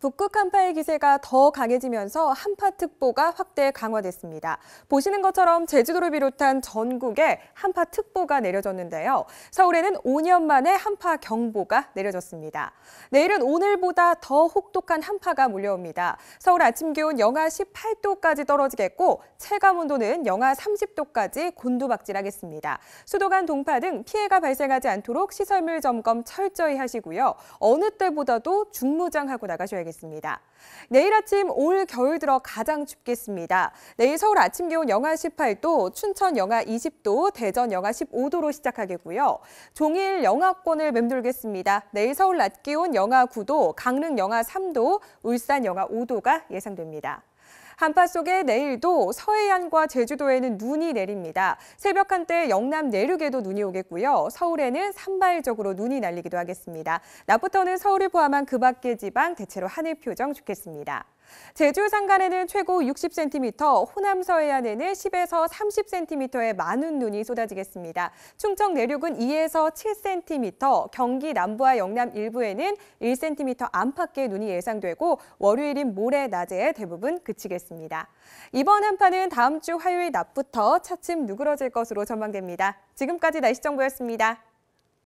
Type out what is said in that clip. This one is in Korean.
북극 한파의 기세가 더 강해지면서 한파특보가 확대 강화됐습니다. 보시는 것처럼 제주도를 비롯한 전국에 한파특보가 내려졌는데요. 서울에는 5년 만에 한파경보가 내려졌습니다. 내일은 오늘보다 더 혹독한 한파가 몰려옵니다. 서울 아침 기온 영하 18도까지 떨어지겠고 체감온도는 영하 30도까지 곤두박질하겠습니다. 수도관 동파 등 피해가 발생하지 않도록 시설물 점검 철저히 하시고요. 어느 때보다도 중무장하고 나가셔야겠습니다. 알아보겠습니다. 내일 아침 올 겨울 들어 가장 춥겠습니다. 내일 서울 아침 기온 영하 18도, 춘천 영하 20도, 대전 영하 15도로 시작하겠고요. 종일 영하권을 맴돌겠습니다. 내일 서울 낮 기온 영하 9도, 강릉 영하 3도, 울산 영하 5도가 예상됩니다. 한파 속에 내일도 서해안과 제주도에는 눈이 내립니다. 새벽 한때 영남 내륙에도 눈이 오겠고요. 서울에는 산발적으로 눈이 날리기도 하겠습니다. 낮부터는 서울을 포함한 그 밖의 지방 대체로 하늘 표정 좋겠습니다. 제주 산간에는 최고 60cm, 호남 서해안에는 10에서 30cm의 많은 눈이 쏟아지겠습니다. 충청 내륙은 2에서 7cm, 경기 남부와 영남 일부에는 1cm 안팎의 눈이 예상되고 월요일인 모레 낮에 대부분 그치겠습니다. 되습니다 이번 한파는 다음 주 화요일 낮부터 차츰 누그러질 것으로 전망됩니다. 지금까지 날씨정보였습니다.